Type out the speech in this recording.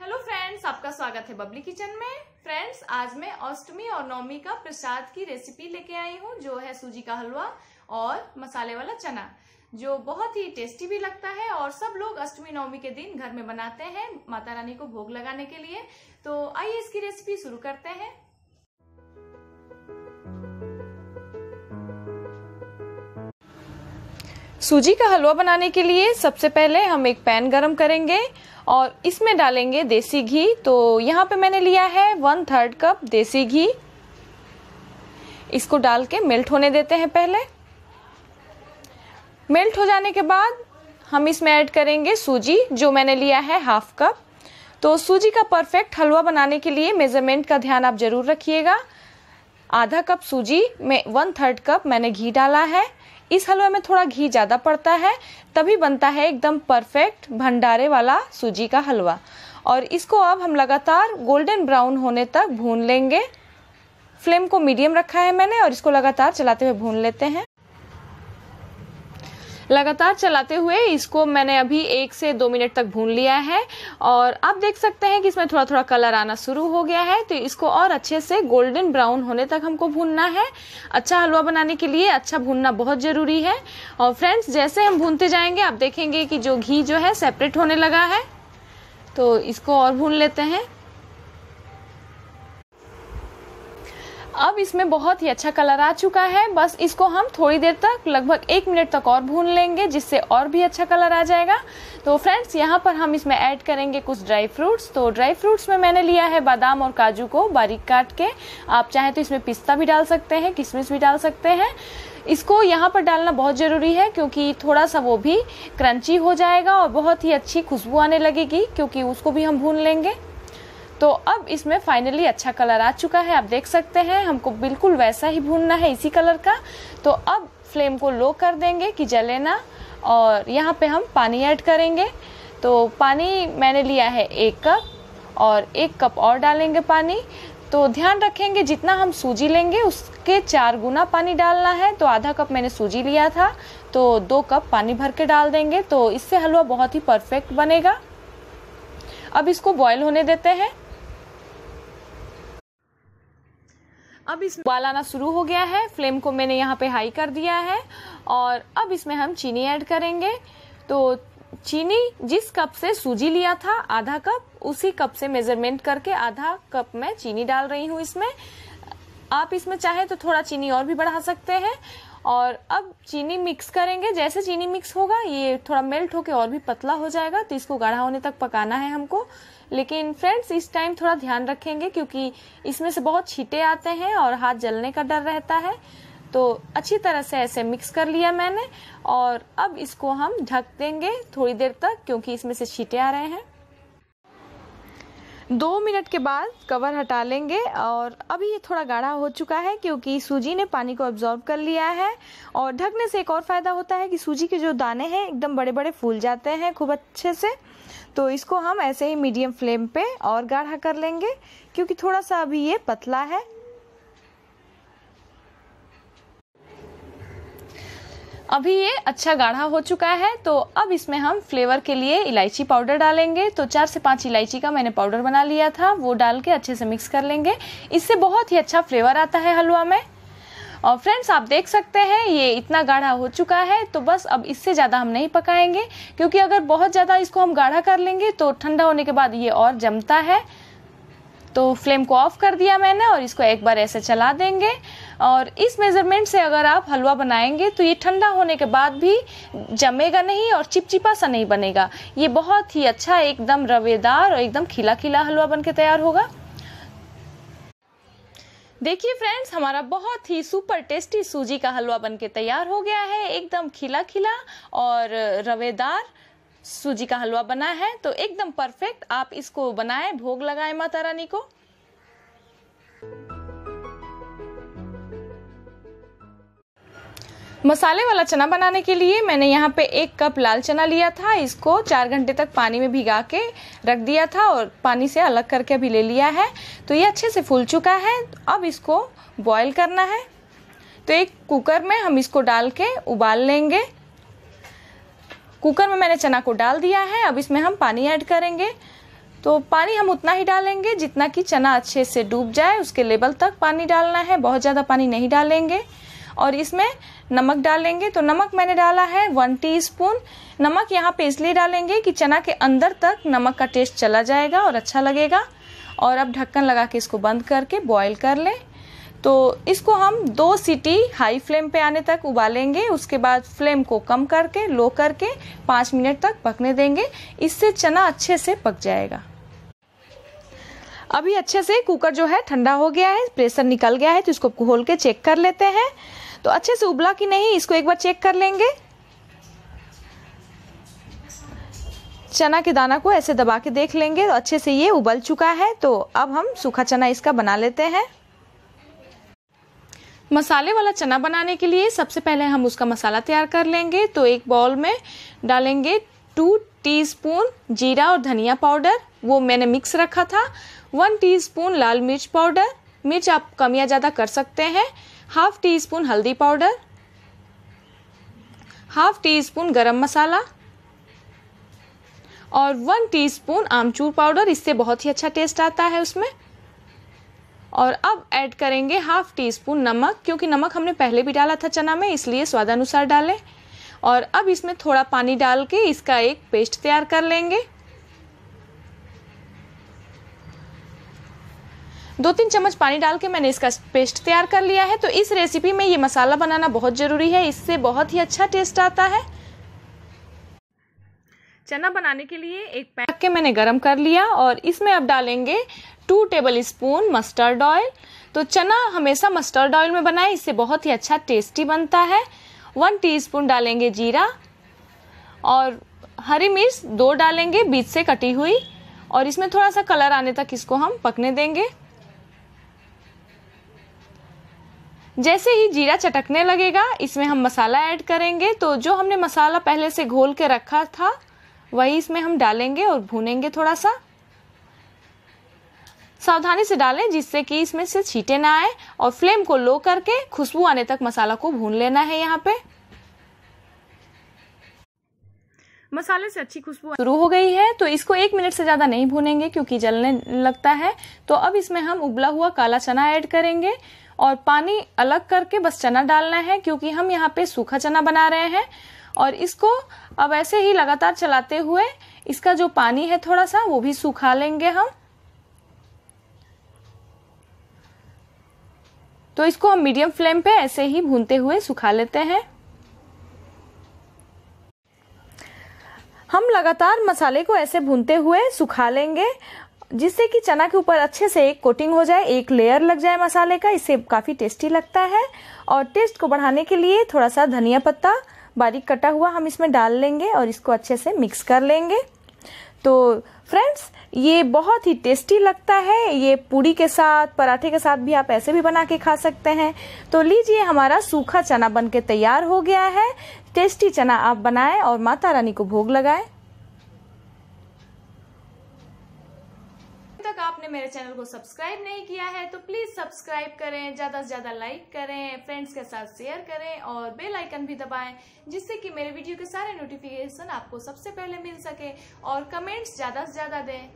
hello friends आपका स्वागत है बबली किचन में फ्रेंड्स आज मैं अष्टमी और नवमी का प्रसाद की रेसिपी लेके आई हूँ जो है सूजी का हलवा और मसाले वाला चना जो बहुत ही टेस्टी भी लगता है और सब लोग अष्टमी नवमी के दिन घर में बनाते हैं माता रानी को भोग लगाने के लिए तो आइए इसकी रेसिपी शुरू करते हैं सूजी का हलवा बनाने के लिए सबसे पहले हम एक पैन गरम करेंगे और इसमें डालेंगे देसी घी तो यहाँ पे मैंने लिया है वन थर्ड कप देसी घी इसको डाल के मेल्ट होने देते हैं पहले मेल्ट हो जाने के बाद हम इसमें ऐड करेंगे सूजी जो मैंने लिया है हाफ कप तो सूजी का परफेक्ट हलवा बनाने के लिए मेजरमेंट का ध्यान आप ज़रूर रखिएगा आधा कप सूजी में वन थर्ड कप मैंने घी डाला है इस हलवे में थोड़ा घी ज़्यादा पड़ता है तभी बनता है एकदम परफेक्ट भंडारे वाला सूजी का हलवा और इसको अब हम लगातार गोल्डन ब्राउन होने तक भून लेंगे फ्लेम को मीडियम रखा है मैंने और इसको लगातार चलाते हुए भून लेते हैं लगातार चलाते हुए इसको मैंने अभी एक से दो मिनट तक भून लिया है और आप देख सकते हैं कि इसमें थोड़ा थोड़ा कलर आना शुरू हो गया है तो इसको और अच्छे से गोल्डन ब्राउन होने तक हमको भूनना है अच्छा हलवा बनाने के लिए अच्छा भूनना बहुत ज़रूरी है और फ्रेंड्स जैसे हम भूनते जाएंगे आप देखेंगे कि जो घी जो है सेपरेट होने लगा है तो इसको और भून लेते हैं अब इसमें बहुत ही अच्छा कलर आ चुका है बस इसको हम थोड़ी देर तक लगभग एक मिनट तक और भून लेंगे जिससे और भी अच्छा कलर आ जाएगा तो फ्रेंड्स यहाँ पर हम इसमें ऐड करेंगे कुछ ड्राई फ्रूट्स तो ड्राई फ्रूट्स में मैंने लिया है बादाम और काजू को बारीक काट के आप चाहें तो इसमें पिस्ता भी डाल सकते हैं किशमिश भी डाल सकते हैं इसको यहाँ पर डालना बहुत ज़रूरी है क्योंकि थोड़ा सा वो भी क्रंची हो जाएगा और बहुत ही अच्छी खुशबू आने लगेगी क्योंकि उसको भी हम भून लेंगे तो अब इसमें फाइनली अच्छा कलर आ चुका है आप देख सकते हैं हमको बिल्कुल वैसा ही भूनना है इसी कलर का तो अब फ्लेम को लो कर देंगे कि जले ना और यहाँ पे हम पानी ऐड करेंगे तो पानी मैंने लिया है एक कप और एक कप और डालेंगे पानी तो ध्यान रखेंगे जितना हम सूजी लेंगे उसके चार गुना पानी डालना है तो आधा कप मैंने सूजी लिया था तो दो कप पानी भर के डाल देंगे तो इससे हलवा बहुत ही परफेक्ट बनेगा अब इसको बॉयल होने देते हैं अब इसमें उबाल आना शुरू हो गया है फ्लेम को मैंने यहाँ पे हाई कर दिया है और अब इसमें हम चीनी ऐड करेंगे तो चीनी जिस कप से सूजी लिया था आधा कप उसी कप से मेजरमेंट करके आधा कप मैं चीनी डाल रही हूँ इसमें आप इसमें चाहे तो थोड़ा चीनी और भी बढ़ा सकते हैं और अब चीनी मिक्स करेंगे जैसे चीनी मिक्स होगा ये थोड़ा मेल्ट होके और भी पतला हो जाएगा तो इसको गाढ़ा होने तक पकाना है हमको लेकिन फ्रेंड्स इस टाइम थोड़ा ध्यान रखेंगे क्योंकि इसमें से बहुत छीटे आते हैं और हाथ जलने का डर रहता है तो अच्छी तरह से ऐसे मिक्स कर लिया मैंने और अब इसको हम ढक देंगे थोड़ी देर तक क्योंकि इसमें से छीटे आ रहे हैं दो मिनट के बाद कवर हटा लेंगे और अभी ये थोड़ा गाढ़ा हो चुका है क्योंकि सूजी ने पानी को एब्जॉर्ब कर लिया है और ढकने से एक और फ़ायदा होता है कि सूजी के जो दाने हैं एकदम बड़े बड़े फूल जाते हैं खूब अच्छे से तो इसको हम ऐसे ही मीडियम फ्लेम पे और गाढ़ा कर लेंगे क्योंकि थोड़ा सा अभी ये पतला है अभी ये अच्छा गाढ़ा हो चुका है तो अब इसमें हम फ्लेवर के लिए इलायची पाउडर डालेंगे तो चार से पांच इलायची का मैंने पाउडर बना लिया था वो डाल के अच्छे से मिक्स कर लेंगे इससे बहुत ही अच्छा फ्लेवर आता है हलवा में और फ्रेंड्स आप देख सकते हैं ये इतना गाढ़ा हो चुका है तो बस अब इससे ज़्यादा हम नहीं पकाएंगे क्योंकि अगर बहुत ज़्यादा इसको हम गाढ़ा कर लेंगे तो ठंडा होने के बाद ये और जमता है तो फ्लेम को ऑफ कर दिया मैंने और इसको एक बार ऐसे चला देंगे और इस मेज़रमेंट से अगर आप हलवा बनाएंगे तो ये ठंडा होने के बाद भी जमेगा नहीं और चिपचिपा सा नहीं बनेगा ये बहुत ही अच्छा एकदम रवेदार और एकदम खिला खिला हलवा बन के तैयार होगा देखिए फ्रेंड्स हमारा बहुत ही सुपर टेस्टी सूजी का हलवा बनके तैयार हो गया है एकदम खिला खिला और रवेदार सूजी का हलवा बना है तो एकदम परफेक्ट आप इसको बनाएं भोग लगाएं माता रानी को मसाले वाला चना बनाने के लिए मैंने यहाँ पे एक कप लाल चना लिया था इसको चार घंटे तक पानी में भिगा के रख दिया था और पानी से अलग करके अभी ले लिया है तो ये अच्छे से फूल चुका है अब इसको बॉयल करना है तो एक कुकर में हम इसको डाल के उबाल लेंगे कुकर में मैंने चना को डाल दिया है अब इसमें हम पानी ऐड करेंगे तो पानी हम उतना ही डालेंगे जितना कि चना अच्छे से डूब जाए उसके लेवल तक पानी डालना है बहुत ज़्यादा पानी नहीं डालेंगे और इसमें नमक डालेंगे तो नमक मैंने डाला है वन टीस्पून नमक यहाँ पे इसलिए डालेंगे कि चना के अंदर तक नमक का टेस्ट चला जाएगा और अच्छा लगेगा और अब ढक्कन लगा के इसको बंद करके बॉईल कर लें तो इसको हम दो सीटी हाई फ्लेम पे आने तक उबालेंगे उसके बाद फ्लेम को कम करके लो करके पाँच मिनट तक पकने देंगे इससे चना अच्छे से पक जाएगा अभी अच्छे से कुकर जो है ठंडा हो गया है प्रेशर निकल गया है तो इसको खोल के चेक कर लेते हैं तो अच्छे से उबला कि नहीं इसको एक बार चेक कर लेंगे चना के दाना को ऐसे दबा के देख लेंगे तो अच्छे से ये उबल चुका है तो अब हम सूखा चना इसका बना लेते हैं मसाले वाला चना बनाने के लिए सबसे पहले हम उसका मसाला तैयार कर लेंगे तो एक बॉल में डालेंगे टू टीस्पून जीरा और धनिया पाउडर वो मैंने मिक्स रखा था वन टीस्पून लाल मिर्च पाउडर मिर्च आप कम या ज़्यादा कर सकते हैं हाफ टी स्पून हल्दी powder half teaspoon garam masala और वन टीस्पून आमचूर पाउडर इससे बहुत ही अच्छा टेस्ट आता है उसमें और अब ऐड करेंगे हाफ टी स्पून नमक क्योंकि नमक हमने पहले भी डाला था चना में इसलिए स्वादानुसार डालें और अब इसमें थोड़ा पानी डाल के इसका एक पेस्ट तैयार कर लेंगे दो तीन चम्मच पानी डाल के मैंने इसका पेस्ट तैयार कर लिया है तो इस रेसिपी में ये मसाला बनाना बहुत ज़रूरी है इससे बहुत ही अच्छा टेस्ट आता है चना बनाने के लिए एक पैन के मैंने गरम कर लिया और इसमें अब डालेंगे two tablespoon mustard oil तो चना हमेशा मस्टर्ड ऑयल में बनाए इससे बहुत ही अच्छा टेस्टी बनता है वन टीस्पून डालेंगे जीरा और हरी मिर्च दो डालेंगे बीच से कटी हुई और इसमें थोड़ा सा कलर आने तक इसको हम पकने देंगे जैसे ही जीरा चटकने लगेगा इसमें हम मसाला ऐड करेंगे तो जो हमने मसाला पहले से घोल के रखा था वही इसमें हम डालेंगे और भूनेंगे थोड़ा सा सावधानी से डालें जिससे कि इसमें से छीटे ना आए और फ्लेम को लो करके खुशबू आने तक मसाला को भून लेना है यहाँ पे मसाले से अच्छी खुशबू शुरू हो गई है तो इसको एक मिनट से ज़्यादा नहीं भूनेंगे क्योंकि जलने लगता है तो अब इसमें हम उबला हुआ काला चना ऐड करेंगे और पानी अलग करके बस चना डालना है क्योंकि हम यहाँ पे सूखा चना बना रहे हैं और इसको अब ऐसे ही लगातार चलाते हुए इसका जो पानी है थोड़ा सा वो भी सुखा लेंगे हम तो इसको हम मीडियम फ्लेम पे ऐसे ही भूनते हुए सुखा लेते हैं हम लगातार मसाले को ऐसे भूनते हुए सुखा लेंगे जिससे कि चना के ऊपर अच्छे से एक कोटिंग हो जाए एक लेयर लग जाए मसाले का इससे काफ़ी टेस्टी लगता है और टेस्ट को बढ़ाने के लिए थोड़ा सा धनिया पत्ता बारीक कटा हुआ हम इसमें डाल लेंगे और इसको अच्छे से मिक्स कर लेंगे तो फ्रेंड्स ये बहुत ही टेस्टी लगता है ये पूड़ी के साथ पराठे के साथ भी आप ऐसे भी बना के खा सकते हैं तो लीजिए हमारा सूखा चना बन के तैयार हो गया है टेस्टी चना आप बनाएं और माता रानी को भोग लगाएं तक आपने मेरे चैनल को सब्सक्राइब नहीं किया है तो प्लीज सब्सक्राइब करें ज्यादा से ज्यादा लाइक करें फ्रेंड्स के साथ शेयर करें और बेल आइकन भी दबाएं जिससे कि मेरे वीडियो के सारे नोटिफिकेशन आपको सबसे पहले मिल सके और कमेंट्स ज्यादा से ज्यादा दें